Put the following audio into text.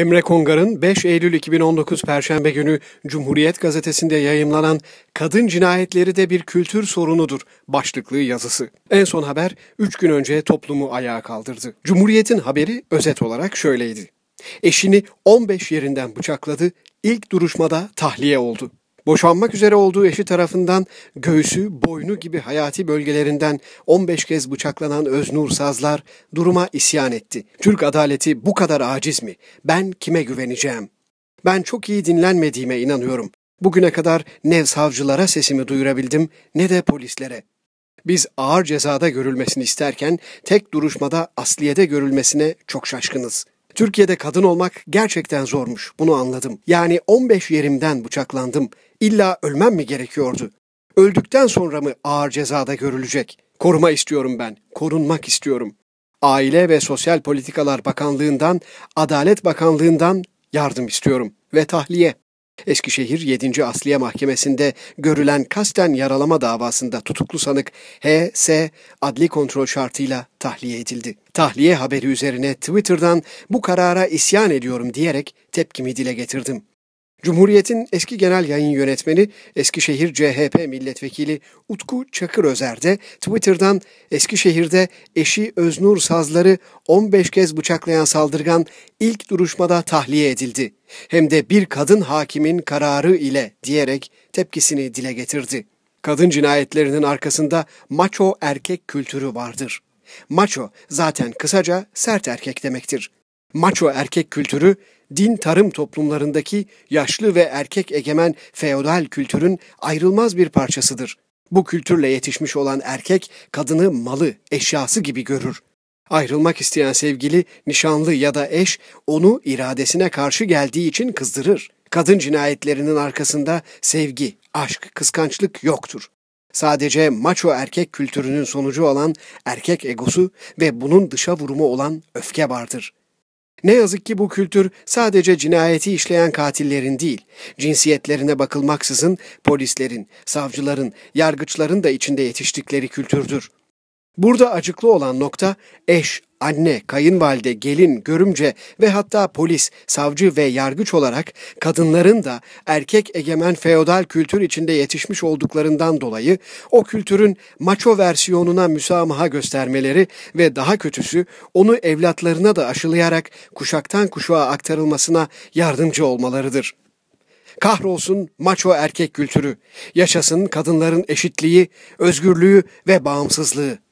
Emre Kongar'ın 5 Eylül 2019 Perşembe günü Cumhuriyet Gazetesi'nde yayımlanan Kadın Cinayetleri de bir kültür sorunudur başlıklı yazısı. En son haber 3 gün önce toplumu ayağa kaldırdı. Cumhuriyet'in haberi özet olarak şöyleydi. Eşini 15 yerinden bıçakladı, ilk duruşmada tahliye oldu. Boşanmak üzere olduğu eşi tarafından göğsü, boynu gibi hayati bölgelerinden 15 kez bıçaklanan Öznur Sazlar duruma isyan etti. Türk adaleti bu kadar aciz mi? Ben kime güveneceğim? Ben çok iyi dinlenmediğime inanıyorum. Bugüne kadar ne savcılara sesimi duyurabildim ne de polislere. Biz ağır cezada görülmesini isterken tek duruşmada asliyede görülmesine çok şaşkınız. Türkiye'de kadın olmak gerçekten zormuş. Bunu anladım. Yani 15 yerimden bıçaklandım. İlla ölmem mi gerekiyordu? Öldükten sonra mı ağır cezada görülecek? Koruma istiyorum ben. Korunmak istiyorum. Aile ve Sosyal Politikalar Bakanlığından, Adalet Bakanlığından yardım istiyorum ve tahliye. Eskişehir 7. Asliye Mahkemesi'nde görülen kasten yaralama davasında tutuklu sanık H.S. adli kontrol şartıyla tahliye edildi tahliye haberi üzerine Twitter'dan bu karara isyan ediyorum diyerek tepkimi dile getirdim. Cumhuriyet'in eski genel yayın yönetmeni Eskişehir CHP milletvekili Utku Çakırözer de Twitter'dan Eskişehir'de eşi Öznur Sazları 15 kez bıçaklayan saldırgan ilk duruşmada tahliye edildi. Hem de bir kadın hakimin kararı ile diyerek tepkisini dile getirdi. Kadın cinayetlerinin arkasında maço erkek kültürü vardır. Maço zaten kısaca sert erkek demektir. Maço erkek kültürü din tarım toplumlarındaki yaşlı ve erkek egemen feodal kültürün ayrılmaz bir parçasıdır. Bu kültürle yetişmiş olan erkek kadını malı, eşyası gibi görür. Ayrılmak isteyen sevgili, nişanlı ya da eş onu iradesine karşı geldiği için kızdırır. Kadın cinayetlerinin arkasında sevgi, aşk, kıskançlık yoktur. Sadece maço erkek kültürünün sonucu olan erkek egosu ve bunun dışa vurumu olan öfke vardır. Ne yazık ki bu kültür sadece cinayeti işleyen katillerin değil, cinsiyetlerine bakılmaksızın polislerin, savcıların, yargıçların da içinde yetiştikleri kültürdür. Burada acıklı olan nokta eş, anne, kayınvalide, gelin, görümce ve hatta polis, savcı ve yargıç olarak kadınların da erkek egemen feodal kültür içinde yetişmiş olduklarından dolayı o kültürün maço versiyonuna müsamaha göstermeleri ve daha kötüsü onu evlatlarına da aşılayarak kuşaktan kuşağa aktarılmasına yardımcı olmalarıdır. Kahrolsun maço erkek kültürü, yaşasın kadınların eşitliği, özgürlüğü ve bağımsızlığı.